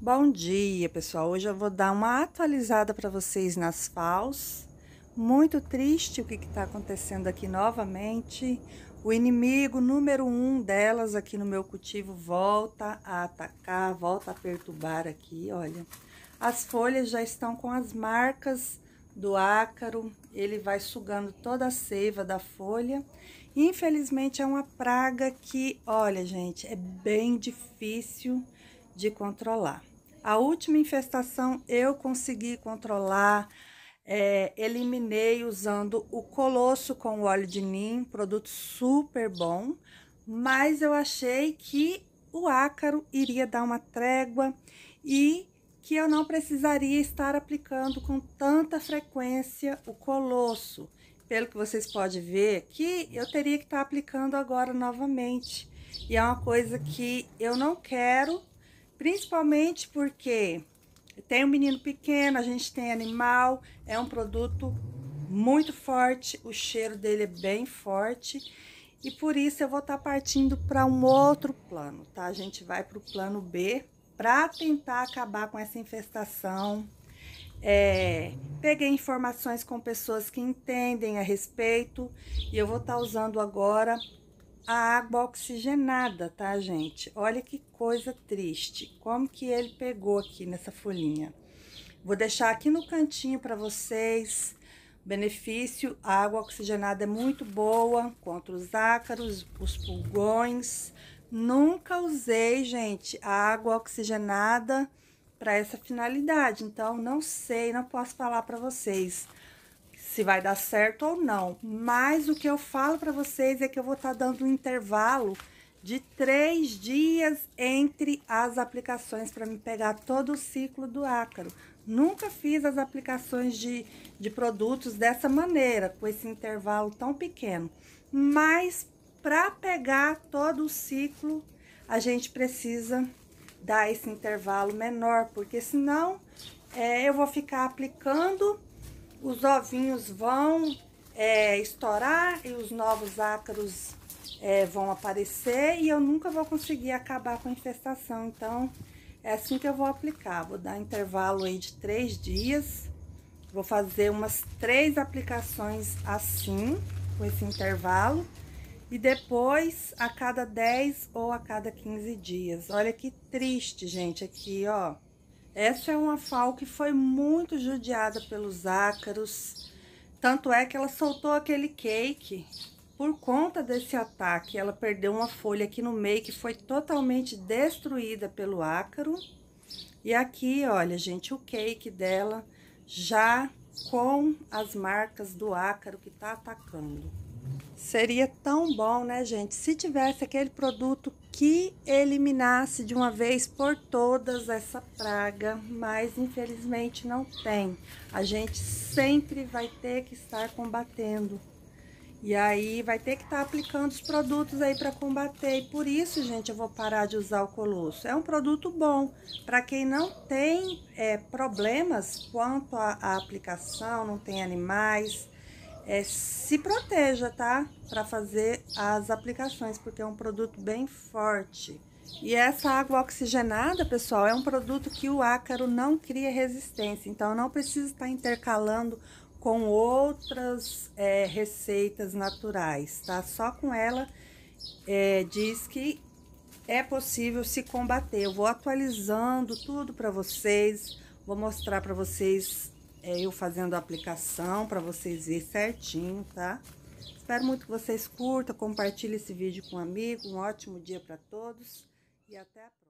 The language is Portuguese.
Bom dia, pessoal. Hoje eu vou dar uma atualizada para vocês nas FAUs. Muito triste o que está acontecendo aqui novamente. O inimigo número um delas aqui no meu cultivo volta a atacar, volta a perturbar aqui, olha. As folhas já estão com as marcas do ácaro, ele vai sugando toda a seiva da folha. Infelizmente, é uma praga que, olha, gente, é bem difícil de controlar. A última infestação eu consegui controlar, é, eliminei usando o colosso com o óleo de nim, produto super bom, mas eu achei que o ácaro iria dar uma trégua e que eu não precisaria estar aplicando com tanta frequência o colosso. Pelo que vocês podem ver, que eu teria que estar aplicando agora novamente. E é uma coisa que eu não quero Principalmente porque tem um menino pequeno, a gente tem animal, é um produto muito forte, o cheiro dele é bem forte. E por isso eu vou estar tá partindo para um outro plano, tá? A gente vai para o plano B para tentar acabar com essa infestação. É, peguei informações com pessoas que entendem a respeito e eu vou estar tá usando agora a água oxigenada, tá, gente? Olha que coisa triste. Como que ele pegou aqui nessa folhinha? Vou deixar aqui no cantinho para vocês. Benefício, a água oxigenada é muito boa contra os ácaros, os pulgões. Nunca usei, gente, a água oxigenada para essa finalidade. Então, não sei, não posso falar para vocês se vai dar certo ou não. Mas o que eu falo para vocês é que eu vou estar tá dando um intervalo de três dias entre as aplicações para me pegar todo o ciclo do ácaro. Nunca fiz as aplicações de, de produtos dessa maneira, com esse intervalo tão pequeno. Mas para pegar todo o ciclo, a gente precisa dar esse intervalo menor, porque senão é, eu vou ficar aplicando os ovinhos vão é, estourar e os novos ácaros é, vão aparecer e eu nunca vou conseguir acabar com a infestação. Então, é assim que eu vou aplicar. Vou dar intervalo aí de três dias. Vou fazer umas três aplicações assim, com esse intervalo. E depois, a cada 10 ou a cada 15 dias. Olha que triste, gente, aqui, ó. Essa é uma fal que foi muito judiada pelos ácaros, tanto é que ela soltou aquele cake por conta desse ataque. Ela perdeu uma folha aqui no meio que foi totalmente destruída pelo ácaro. E aqui, olha, gente, o cake dela já com as marcas do ácaro que tá atacando. Seria tão bom, né, gente? Se tivesse aquele produto que eliminasse de uma vez por todas essa praga, mas infelizmente não tem. A gente sempre vai ter que estar combatendo. E aí vai ter que estar tá aplicando os produtos aí para combater. E por isso, gente, eu vou parar de usar o Colosso. É um produto bom para quem não tem é, problemas quanto à aplicação, não tem animais é, se proteja, tá? Para fazer as aplicações, porque é um produto bem forte. E essa água oxigenada, pessoal, é um produto que o ácaro não cria resistência. Então, não precisa estar intercalando com outras é, receitas naturais, tá? Só com ela é, diz que é possível se combater. Eu vou atualizando tudo para vocês, vou mostrar para vocês é eu fazendo a aplicação para vocês verem certinho, tá? Espero muito que vocês curtam, compartilhem esse vídeo com um amigo. Um ótimo dia para todos e até a próxima.